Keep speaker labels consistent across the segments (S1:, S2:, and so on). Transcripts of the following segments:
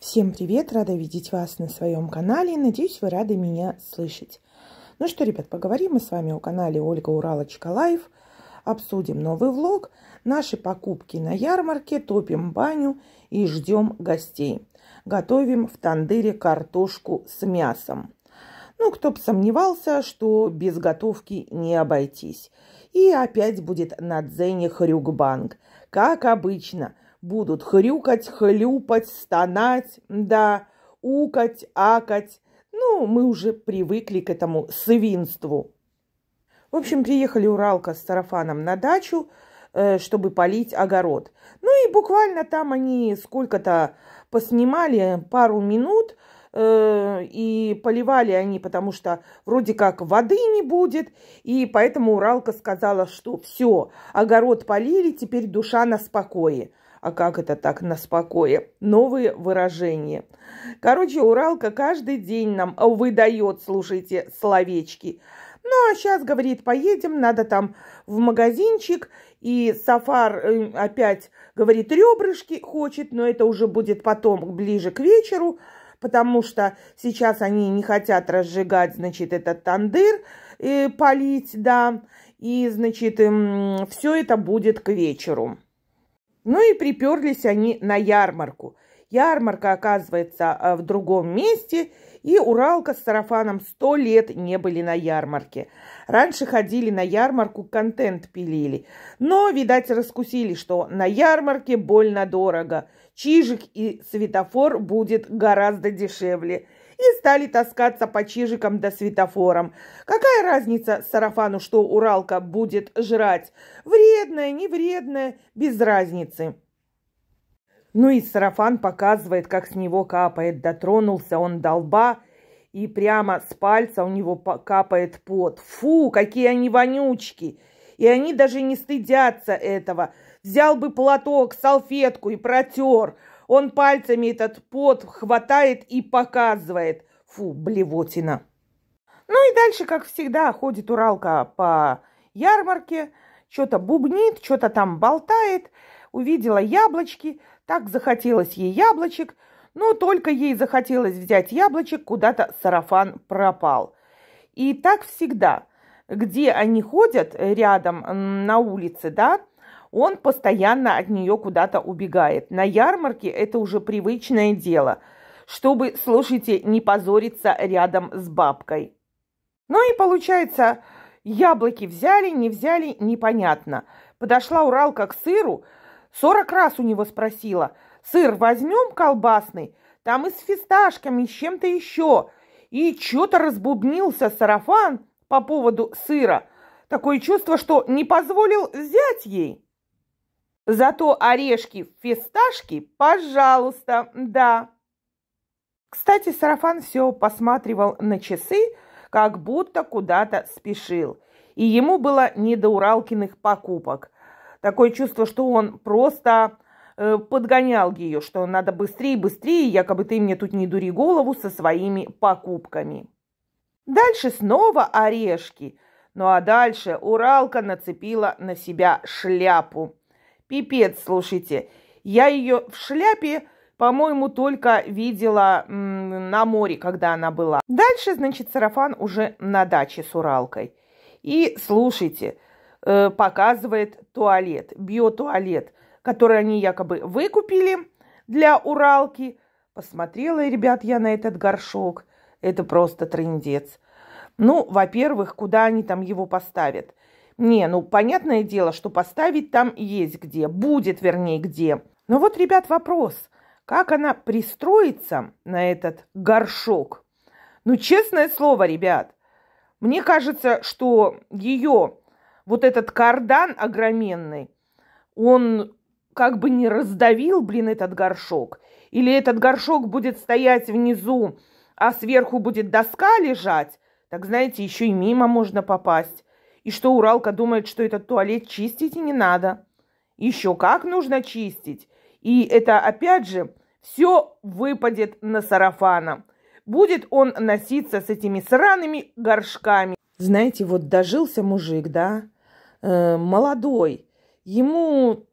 S1: Всем привет! Рада видеть вас на своем канале. Надеюсь, вы рады меня слышать. Ну что, ребят, поговорим мы с вами о канале Ольга Уралочка Чкалаев. Обсудим новый влог, наши покупки на ярмарке, топим баню и ждем гостей. Готовим в тандыре картошку с мясом. Ну, кто бы сомневался, что без готовки не обойтись. И опять будет на дзене хрюкбанк. Как обычно – будут хрюкать, хлюпать, стонать, да, укать, акать. Ну, мы уже привыкли к этому свинству. В общем, приехали Уралка с сарафаном на дачу, э, чтобы полить огород. Ну и буквально там они сколько-то поснимали, пару минут, э, и поливали они, потому что вроде как воды не будет, и поэтому Уралка сказала, что все, огород полили, теперь душа на спокое. А как это так на спокое? Новые выражения. Короче, Уралка каждый день нам выдает, слушайте, словечки. Ну, а сейчас, говорит, поедем, надо там в магазинчик. И Сафар э, опять, говорит, ребрышки хочет, но это уже будет потом, ближе к вечеру, потому что сейчас они не хотят разжигать, значит, этот тандыр, э, полить, да. И, значит, э, эм, все это будет к вечеру. Ну и приперлись они на ярмарку. Ярмарка оказывается а, в другом месте, и Уралка с сарафаном сто лет не были на ярмарке. Раньше ходили на ярмарку, контент пилили. Но, видать, раскусили, что на ярмарке больно дорого. Чижик и светофор будет гораздо дешевле – и стали таскаться по чижикам до да светофорам. Какая разница сарафану, что Уралка будет жрать? Вредная, не вредная, без разницы. Ну и сарафан показывает, как с него капает. Дотронулся он до лба, и прямо с пальца у него капает пот. Фу, какие они вонючки! И они даже не стыдятся этого. Взял бы платок, салфетку и протер. Он пальцами этот пот хватает и показывает. Фу, блевотина. Ну и дальше, как всегда, ходит Уралка по ярмарке, что-то бубнит, что-то там болтает. Увидела яблочки, так захотелось ей яблочек, но только ей захотелось взять яблочек, куда-то сарафан пропал. И так всегда, где они ходят рядом на улице, да, он постоянно от нее куда-то убегает. На ярмарке это уже привычное дело, чтобы, слушайте, не позориться рядом с бабкой. Ну и получается, яблоки взяли, не взяли, непонятно. Подошла Уралка к сыру, сорок раз у него спросила, сыр возьмем колбасный? Там и с фисташками, и с чем-то еще. И что-то разбубнился сарафан по поводу сыра – Такое чувство, что не позволил взять ей. Зато орешки фисташки, пожалуйста, да. Кстати, Сарафан все посматривал на часы, как будто куда-то спешил. И ему было не до Уралкиных покупок. Такое чувство, что он просто э, подгонял ее, что надо быстрее, быстрее, якобы ты мне тут не дури голову со своими покупками. Дальше снова орешки. Ну а дальше Уралка нацепила на себя шляпу. Пипец, слушайте. Я ее в шляпе, по-моему, только видела на море, когда она была. Дальше, значит, сарафан уже на даче с Уралкой. И, слушайте, э, показывает туалет, биотуалет, который они якобы выкупили для Уралки. Посмотрела, ребят, я на этот горшок. Это просто трендец. Ну, во-первых, куда они там его поставят – не, ну понятное дело, что поставить там есть где, будет вернее где. Но вот, ребят, вопрос, как она пристроится на этот горшок? Ну, честное слово, ребят, мне кажется, что ее вот этот кардан огроменный, он как бы не раздавил, блин, этот горшок. Или этот горшок будет стоять внизу, а сверху будет доска лежать, так, знаете, еще и мимо можно попасть. И что Уралка думает, что этот туалет чистить и не надо. Еще как нужно чистить. И это, опять же, все выпадет на сарафана. Будет он носиться с этими сраными горшками. Знаете, вот дожился мужик, да, э, молодой. Ему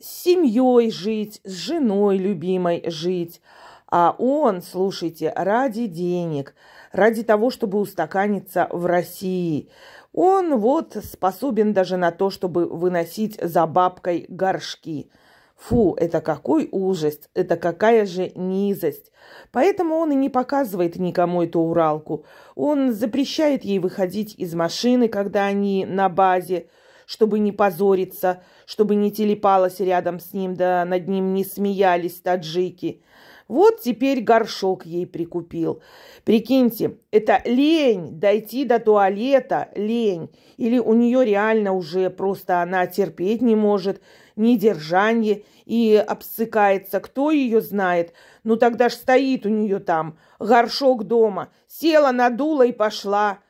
S1: с семьей жить, с женой любимой жить. А он, слушайте, ради денег, ради того, чтобы устаканиться в России, он вот способен даже на то, чтобы выносить за бабкой горшки. Фу, это какой ужас, это какая же низость. Поэтому он и не показывает никому эту Уралку. Он запрещает ей выходить из машины, когда они на базе – чтобы не позориться, чтобы не телепалась рядом с ним, да над ним не смеялись таджики. Вот теперь горшок ей прикупил. Прикиньте, это лень дойти до туалета, лень. Или у нее реально уже просто она терпеть не может, недержание и обсыкается. Кто ее знает? Ну тогда ж стоит у нее там горшок дома. Села, надула и пошла.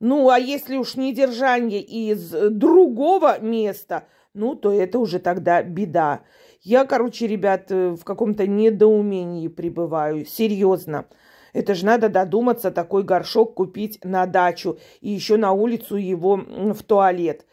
S1: Ну, а если уж недержание из э, другого места, ну, то это уже тогда беда. Я, короче, ребят, э, в каком-то недоумении пребываю, серьезно. Это же надо додуматься такой горшок купить на дачу и еще на улицу его в туалет.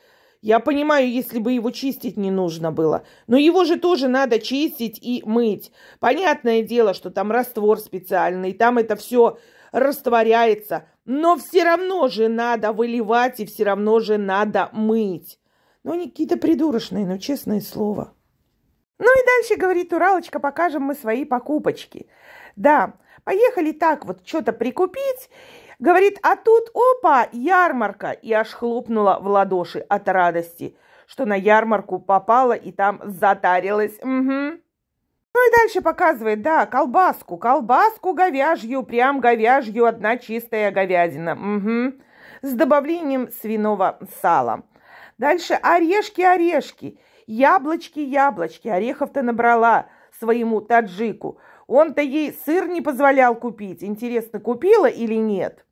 S1: Я понимаю, если бы его чистить не нужно было, но его же тоже надо чистить и мыть. Понятное дело, что там раствор специальный, там это все растворяется – но все равно же надо выливать и все равно же надо мыть. Ну, они какие-то придурочные, но ну, честное слово. Ну и дальше, говорит Уралочка, покажем мы свои покупочки. Да, поехали так вот что-то прикупить. Говорит, а тут, опа, ярмарка. И аж хлопнула в ладоши от радости, что на ярмарку попала и там затарилась. Угу. Ну и дальше показывает, да, колбаску, колбаску говяжью, прям говяжью, одна чистая говядина. Угу. С добавлением свиного сала. Дальше орешки, орешки, яблочки, яблочки. Орехов-то набрала своему таджику. Он-то ей сыр не позволял купить. Интересно, купила или нет?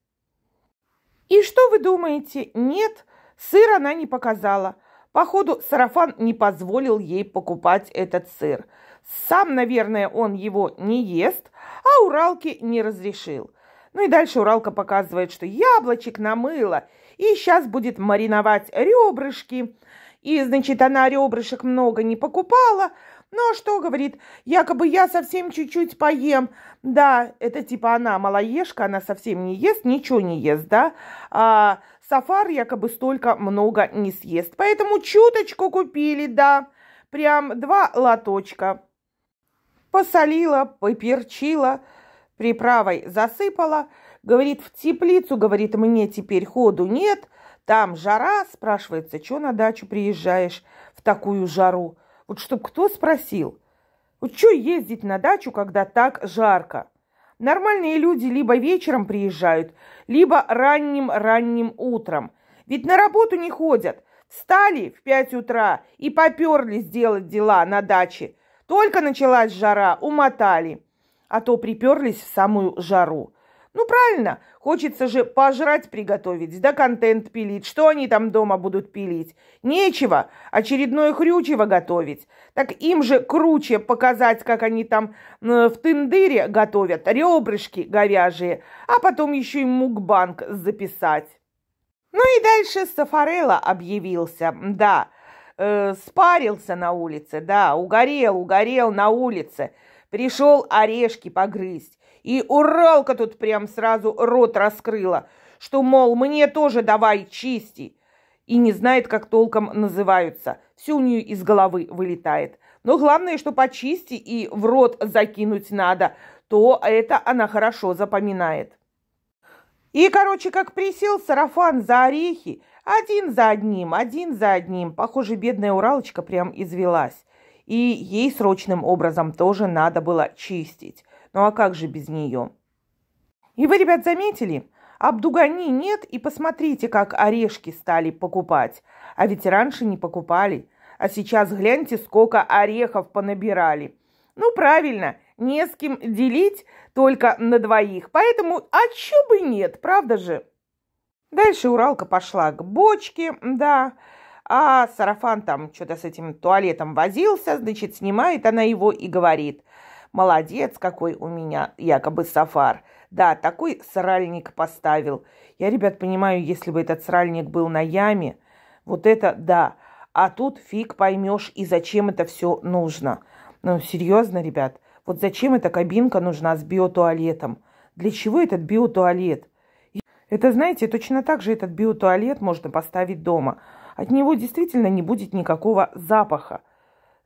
S1: И что вы думаете? Нет, сыр она не показала. Походу, сарафан не позволил ей покупать этот сыр. Сам, наверное, он его не ест, а Уралке не разрешил. Ну и дальше Уралка показывает, что яблочек намыло и сейчас будет мариновать ребрышки. И, значит, она ребрышек много не покупала, но ну, а что, говорит, якобы я совсем чуть-чуть поем. Да, это типа она малоежка, она совсем не ест, ничего не ест, да. А, Сафар якобы столько много не съест. Поэтому чуточку купили, да, прям два лоточка. Посолила, поперчила, приправой засыпала. Говорит, в теплицу, говорит, мне теперь ходу нет. Там жара, спрашивается, что на дачу приезжаешь в такую жару? Вот чтоб кто спросил, вот что ездить на дачу, когда так жарко? Нормальные люди либо вечером приезжают, либо ранним-ранним утром. Ведь на работу не ходят. Встали в пять утра и поперлись делать дела на даче. Только началась жара, умотали. А то приперлись в самую жару. Ну, правильно, хочется же пожрать приготовить, да контент пилить. Что они там дома будут пилить? Нечего очередное хрючево готовить. Так им же круче показать, как они там э, в тындыре готовят ребрышки говяжие, а потом еще и мукбанк записать. Ну и дальше Сафарелла объявился, да, э, спарился на улице, да, угорел, угорел на улице – Пришел орешки погрызть. И Уралка тут прям сразу рот раскрыла, что, мол, мне тоже давай чисти. И не знает, как толком называются. Все у нее из головы вылетает. Но главное, что почисти и в рот закинуть надо, то это она хорошо запоминает. И, короче, как присел сарафан за орехи, один за одним, один за одним. Похоже, бедная Уралочка прям извелась. И ей срочным образом тоже надо было чистить. Ну а как же без нее? И вы, ребят, заметили? Абдугани нет, и посмотрите, как орешки стали покупать. А ведь раньше не покупали. А сейчас гляньте, сколько орехов понабирали. Ну, правильно, не с кем делить, только на двоих. Поэтому, а чё бы нет, правда же? Дальше Уралка пошла к бочке, да а сарафан там что-то с этим туалетом возился, значит, снимает она его и говорит, молодец, какой у меня якобы сафар. Да, такой сральник поставил. Я, ребят, понимаю, если бы этот сральник был на яме, вот это да. А тут фиг поймешь, и зачем это все нужно. Ну, серьезно, ребят, вот зачем эта кабинка нужна с биотуалетом? Для чего этот биотуалет? Это, знаете, точно так же этот биотуалет можно поставить дома – от него действительно не будет никакого запаха.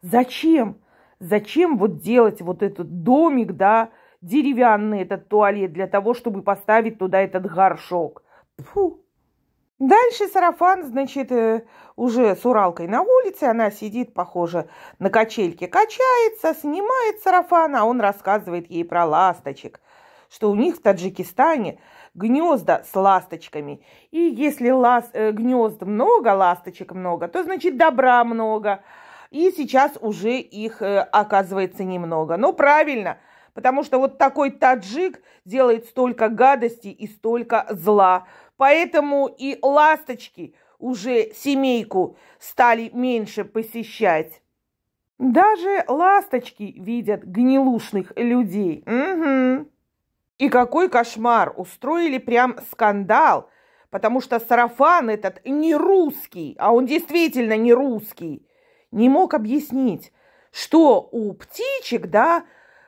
S1: Зачем? Зачем вот делать вот этот домик, да, деревянный этот туалет для того, чтобы поставить туда этот горшок? Фу. Дальше сарафан, значит, э, уже с Уралкой на улице, она сидит, похоже, на качельке, качается, снимает сарафан, а он рассказывает ей про ласточек – что у них в Таджикистане гнезда с ласточками. И если лас, э, гнезд много, ласточек много, то значит добра много. И сейчас уже их э, оказывается немного. Но правильно, потому что вот такой таджик делает столько гадостей и столько зла. Поэтому и ласточки уже семейку стали меньше посещать. Даже ласточки видят гнилушных людей. Угу. И какой кошмар! Устроили прям скандал, потому что сарафан этот не русский, а он действительно не русский. Не мог объяснить, что у птичек, да,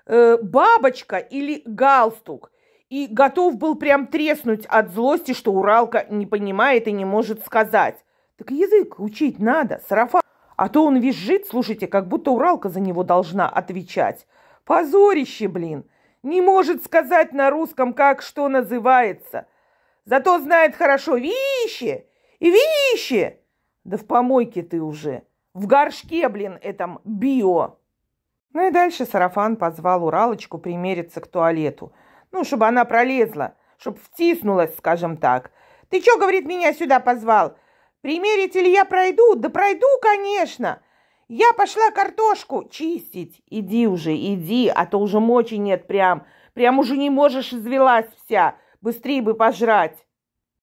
S1: э, бабочка или галстук. И готов был прям треснуть от злости, что Уралка не понимает и не может сказать. Так язык учить надо, сарафан. А то он визжит, слушайте, как будто Уралка за него должна отвечать. Позорище, блин. Не может сказать на русском, как что называется. Зато знает хорошо вещи и вещи. Да в помойке ты уже. В горшке, блин, этом био. Ну и дальше Сарафан позвал Уралочку примериться к туалету. Ну, чтобы она пролезла, чтобы втиснулась, скажем так. Ты чё, говорит, меня сюда позвал? Примерить или я пройду? Да пройду, конечно. Я пошла картошку чистить. Иди уже, иди, а то уже мочи нет прям. Прям уже не можешь, извелась вся. Быстрее бы пожрать.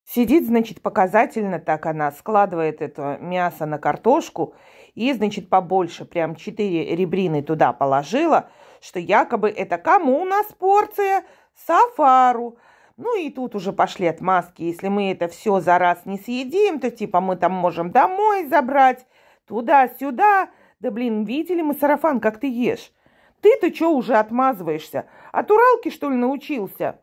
S1: Сидит, значит, показательно так она складывает это мясо на картошку и, значит, побольше, прям 4 ребрины туда положила, что якобы это кому у нас порция? Сафару. Ну и тут уже пошли отмазки. Если мы это все за раз не съедим, то типа мы там можем домой забрать, туда-сюда. Да блин, видели мы, сарафан, как ты ешь. Ты-то что уже отмазываешься? От а Уралки, что ли, научился?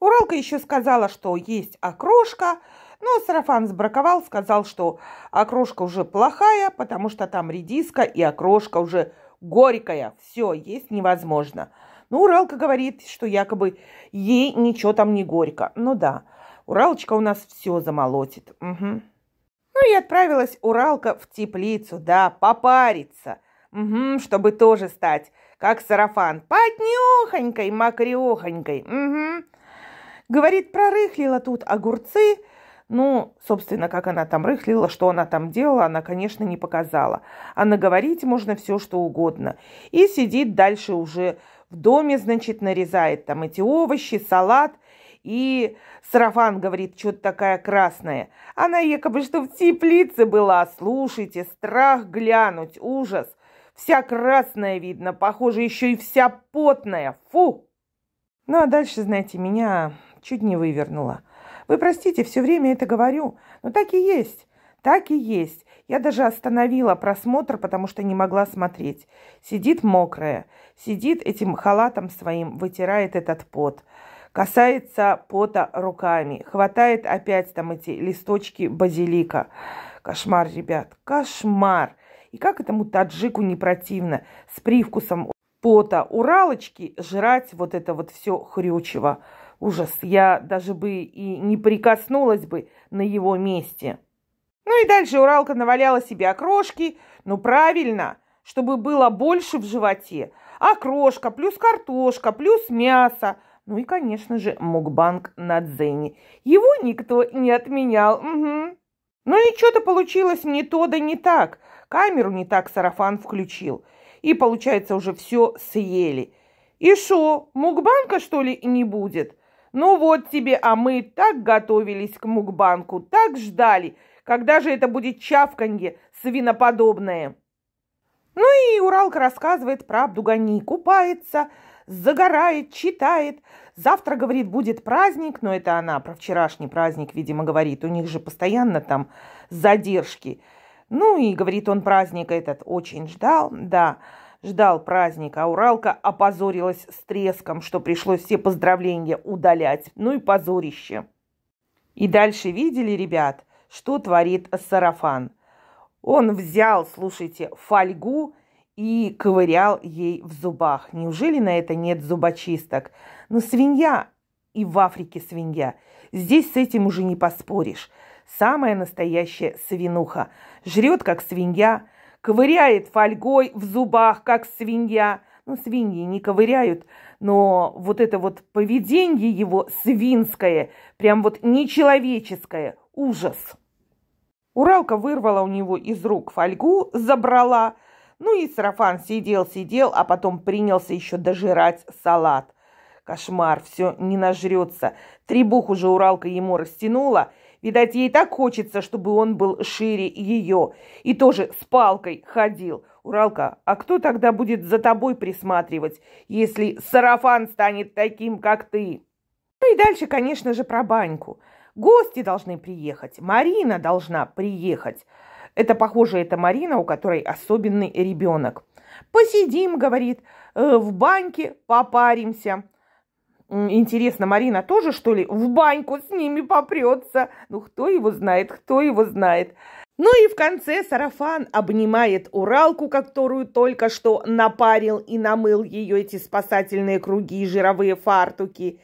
S1: Уралка еще сказала, что есть окрошка, но сарафан сбраковал, сказал, что окрошка уже плохая, потому что там редиска и окрошка уже горькая. Все, есть невозможно. Ну Уралка говорит, что якобы ей ничего там не горько. Ну да, Уралочка у нас все замолотит. Угу. Ну и отправилась Уралка в теплицу, да, попариться, угу, чтобы тоже стать, как сарафан, потнюхонькой, мокрехонькой. Угу. Говорит, прорыхлила тут огурцы, ну, собственно, как она там рыхлила, что она там делала, она, конечно, не показала. А наговорить можно все, что угодно. И сидит дальше уже в доме, значит, нарезает там эти овощи, салат – и сарафан, говорит, что-то такая красная. Она якобы что в теплице была, слушайте, страх глянуть, ужас. Вся красная видно, похоже, еще и вся потная, фу! Ну а дальше, знаете, меня чуть не вывернуло. Вы простите, все время это говорю, но так и есть. Так и есть. Я даже остановила просмотр, потому что не могла смотреть. Сидит мокрая, сидит этим халатом своим, вытирает этот пот касается пота руками. Хватает опять там эти листочки базилика. Кошмар, ребят, кошмар. И как этому таджику не противно с привкусом пота уралочки жрать вот это вот все хрючево. Ужас, я даже бы и не прикоснулась бы на его месте. Ну и дальше Уралка наваляла себе окрошки, ну правильно, чтобы было больше в животе. Окрошка плюс картошка плюс мясо – ну и, конечно же, мукбанг на Дзене. Его никто не отменял. Угу. Ну и что-то получилось не то да не так. Камеру не так сарафан включил. И, получается, уже все съели. И шо, мукбанка, что ли, не будет? Ну вот тебе, а мы так готовились к мукбанку, так ждали, когда же это будет чавканье свиноподобное. Ну и Уралка рассказывает про Абдугани, купается, загорает, читает. Завтра, говорит, будет праздник, но это она про вчерашний праздник, видимо, говорит. У них же постоянно там задержки. Ну и, говорит, он праздник этот очень ждал, да, ждал праздника. А Уралка опозорилась с треском, что пришлось все поздравления удалять. Ну и позорище. И дальше видели, ребят, что творит сарафан. Он взял, слушайте, фольгу, и ковырял ей в зубах. Неужели на это нет зубочисток? Но ну, свинья и в Африке свинья. Здесь с этим уже не поспоришь. Самая настоящая свинуха. Жрет, как свинья, ковыряет фольгой в зубах, как свинья. Ну, свиньи не ковыряют, но вот это вот поведение его свинское, прям вот нечеловеческое, ужас. Уралка вырвала у него из рук фольгу, забрала – ну и сарафан сидел-сидел, а потом принялся еще дожирать салат. Кошмар, все не нажрется. Требух уже Уралка ему растянула. Видать, ей так хочется, чтобы он был шире ее. И тоже с палкой ходил. Уралка, а кто тогда будет за тобой присматривать, если сарафан станет таким, как ты? Ну и дальше, конечно же, про баньку. Гости должны приехать, Марина должна приехать. Это, похоже, это Марина, у которой особенный ребенок. «Посидим», — говорит, э, — «в баньке попаримся». Интересно, Марина тоже, что ли, в баньку с ними попрется? Ну, кто его знает, кто его знает. Ну и в конце сарафан обнимает Уралку, которую только что напарил и намыл ее эти спасательные круги и жировые фартуки.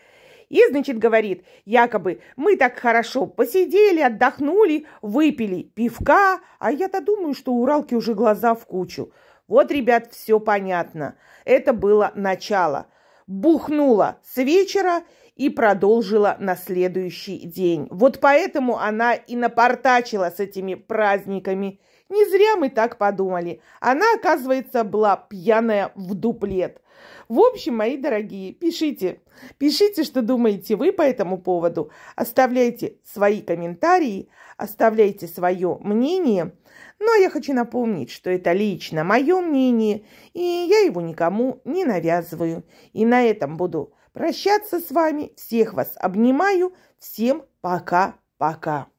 S1: И, значит, говорит, якобы, мы так хорошо посидели, отдохнули, выпили пивка, а я-то думаю, что у Уралки уже глаза в кучу. Вот, ребят, все понятно. Это было начало. Бухнула с вечера и продолжила на следующий день. Вот поэтому она и напортачила с этими праздниками – не зря мы так подумали. Она, оказывается, была пьяная в дуплет. В общем, мои дорогие, пишите. Пишите, что думаете вы по этому поводу. Оставляйте свои комментарии, оставляйте свое мнение. Но ну, а я хочу напомнить, что это лично мое мнение, и я его никому не навязываю. И на этом буду прощаться с вами. Всех вас обнимаю. Всем пока-пока.